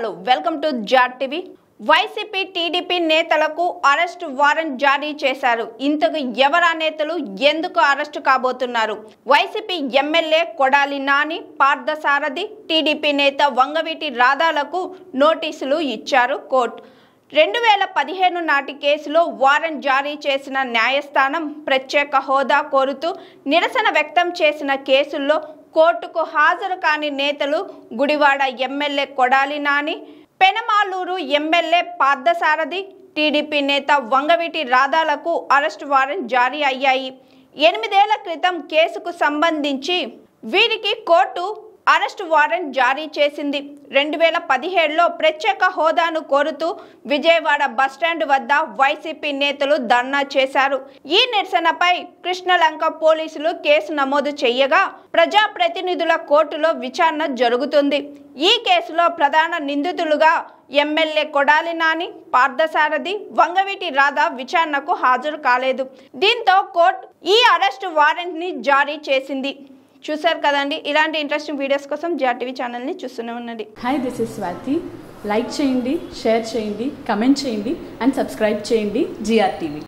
hello welcome to జాట్ TV YCP TDP నేతలకు arrest warrant జారీ చేశారు ఇంతకు ఎవరా నేతలు ఎందుకు అరెస్టు కాబోతున్నారు YCP MLA Kodali Nani Parthasarathy TDP నేత వంగవీటి రాధాలకు నోటీసులు ఇచ్చారు కోర్టు రెండు వేల పదిహేను నాటి కేసులో వారెంట్ జారీ చేసిన న్యాయస్థానం ప్రత్యేక హోదా కోరుతూ నిరసన వ్యక్తం చేసిన కేసుల్లో కోర్టుకు హాజరు కాని నేతలు Gudivada MLA Kodali Nani Penamaluru MLA Parthasarathy TDP నేత వంగవీటి రాధాలకు అరెస్ట్ వారెంట్ జారీ అయ్యాయి ఎనిమిదేళ్ల క్రితం కేసుకు సంబంధించి వీరికి కోర్టు అరెస్ట్ వారెంట్ జారీ చేసింది రెండు వేల పదిహేడులో ప్రత్యేక హోదాను కోరుతూ విజయవాడ బస్టాండ్ వద్ద వైసీపీ నేతలు ధర్నా చేశారు ఈ నిరసనపై కృష్ణలంక పోలీసులు కేసు నమోదు చేయగా ప్రజాప్రతినిధుల కోర్టులో విచారణ జరుగుతుంది ఈ కేసులో ప్రధాన నిందితులుగా ఎమ్మెల్యే కొడాలి నాని పార్థసారథి వంగవీటి రాధ విచారణకు హాజరు కాలేదు దీంతో కోర్టు ఈ అరెస్టు వారెంట్ని జారీ చేసింది చూసారు కదండి ఇలాంటి ఇంట్రెస్టింగ్ వీడియోస్ కోసం టీవీ ఛానల్ని చూస్తూనే ఉండండి hi this is Swathi like చేయండి షేర్ చేయండి కమెంట్ చేయండి అండ్ సబ్స్క్రైబ్ చేయండి టీవీ